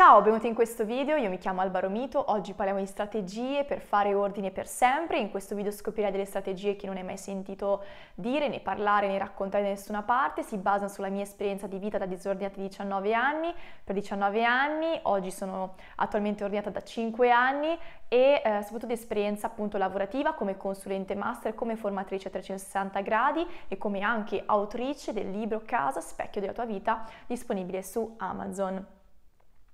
Ciao, benvenuti in questo video, io mi chiamo Alvaro Mito, oggi parliamo di strategie per fare ordine per sempre, in questo video scoprirai delle strategie che non hai mai sentito dire, né parlare, né raccontare da nessuna parte, si basano sulla mia esperienza di vita da disordinata di 19 anni, per 19 anni, oggi sono attualmente ordinata da 5 anni e eh, soprattutto di esperienza appunto lavorativa come consulente master, come formatrice a 360 gradi e come anche autrice del libro Casa, specchio della tua vita, disponibile su Amazon.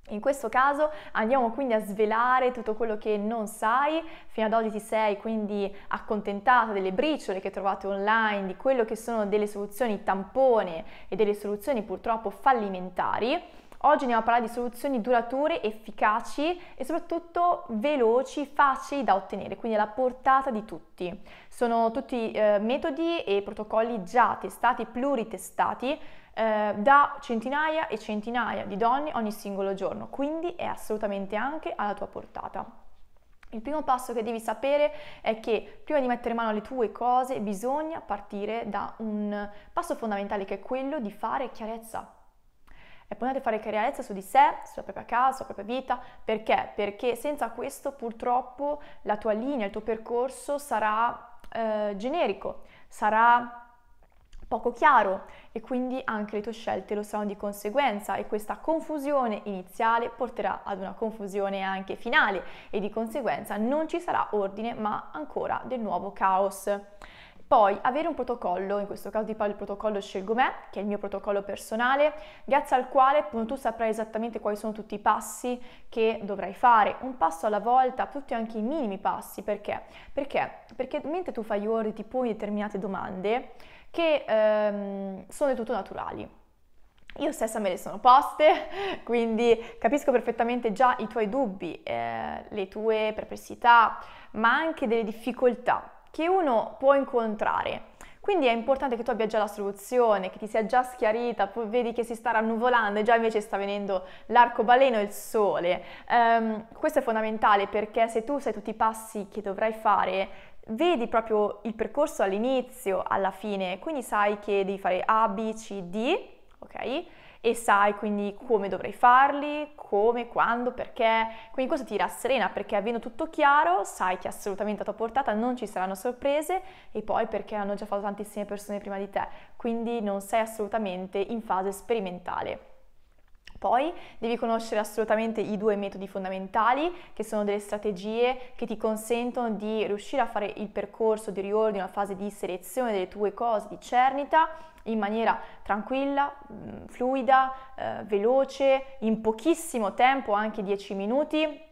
In questo caso andiamo quindi a svelare tutto quello che non sai, fino ad oggi ti sei quindi accontentata delle briciole che trovate online, di quello che sono delle soluzioni tampone e delle soluzioni purtroppo fallimentari Oggi andiamo a parlare di soluzioni durature, efficaci e soprattutto veloci, facili da ottenere, quindi alla portata di tutti. Sono tutti eh, metodi e protocolli già testati, pluritestati eh, da centinaia e centinaia di donne ogni singolo giorno, quindi è assolutamente anche alla tua portata. Il primo passo che devi sapere è che prima di mettere mano alle tue cose bisogna partire da un passo fondamentale che è quello di fare chiarezza e poi fare chiarezza su di sé, sulla propria casa, sulla propria vita. Perché? Perché senza questo purtroppo la tua linea, il tuo percorso sarà eh, generico, sarà poco chiaro e quindi anche le tue scelte lo saranno di conseguenza e questa confusione iniziale porterà ad una confusione anche finale e di conseguenza non ci sarà ordine ma ancora del nuovo caos. Poi avere un protocollo, in questo caso ti parlo il protocollo Scelgo Me, che è il mio protocollo personale, grazie al quale appunto tu saprai esattamente quali sono tutti i passi che dovrai fare, un passo alla volta, tutti anche i minimi passi, perché? Perché, perché mentre tu fai gli ori ti poni determinate domande che ehm, sono del tutto naturali. Io stessa me le sono poste, quindi capisco perfettamente già i tuoi dubbi, eh, le tue perplessità, ma anche delle difficoltà che uno può incontrare. Quindi è importante che tu abbia già la soluzione, che ti sia già schiarita, poi vedi che si sta rannuvolando e già invece sta venendo l'arcobaleno e il sole. Um, questo è fondamentale perché se tu sai tutti i passi che dovrai fare, vedi proprio il percorso all'inizio, alla fine, quindi sai che devi fare A, B, C, D, ok? e sai quindi come dovrai farli, come, quando, perché. Quindi questo ti rasserena perché avendo tutto chiaro sai che assolutamente a tua portata, non ci saranno sorprese e poi perché hanno già fatto tantissime persone prima di te, quindi non sei assolutamente in fase sperimentale. Poi devi conoscere assolutamente i due metodi fondamentali, che sono delle strategie che ti consentono di riuscire a fare il percorso di riordino, la fase di selezione delle tue cose di cernita in maniera tranquilla, mm, fluida, eh, veloce, in pochissimo tempo, anche 10 minuti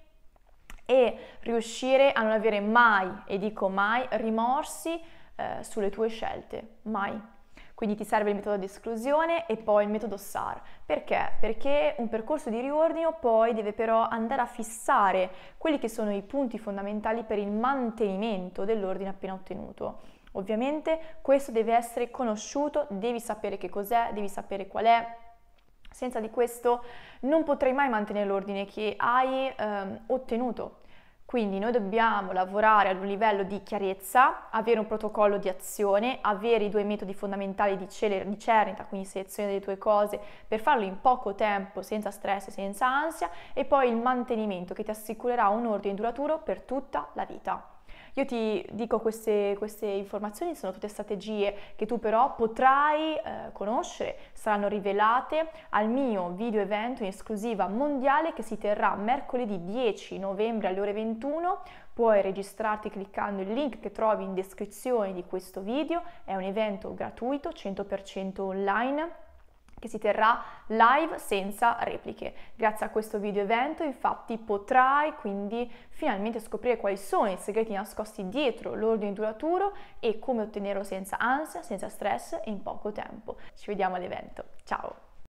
e riuscire a non avere mai, e dico mai, rimorsi eh, sulle tue scelte, mai. Quindi ti serve il metodo di esclusione e poi il metodo SAR. Perché? Perché un percorso di riordino poi deve però andare a fissare quelli che sono i punti fondamentali per il mantenimento dell'ordine appena ottenuto. Ovviamente questo deve essere conosciuto, devi sapere che cos'è, devi sapere qual è. Senza di questo non potrai mai mantenere l'ordine che hai ehm, ottenuto. Quindi noi dobbiamo lavorare ad un livello di chiarezza, avere un protocollo di azione, avere i due metodi fondamentali di, celer- cernita, quindi selezione delle tue cose, per farlo in poco tempo, senza stress e senza ansia, e poi il mantenimento che ti assicurerà un ordine duraturo per tutta la vita. Io ti dico queste, queste informazioni, sono tutte strategie che tu però potrai eh, conoscere, saranno rivelate al mio video evento in esclusiva mondiale che si terrà mercoledì 10 novembre alle ore 21 Puoi registrarti cliccando il link che trovi in descrizione di questo video, è un evento gratuito, 100% online che si terrà live senza repliche. Grazie a questo video evento infatti potrai quindi finalmente scoprire quali sono i segreti nascosti dietro l'ordine duraturo e come ottenerlo senza ansia, senza stress e in poco tempo. Ci vediamo all'evento. Ciao!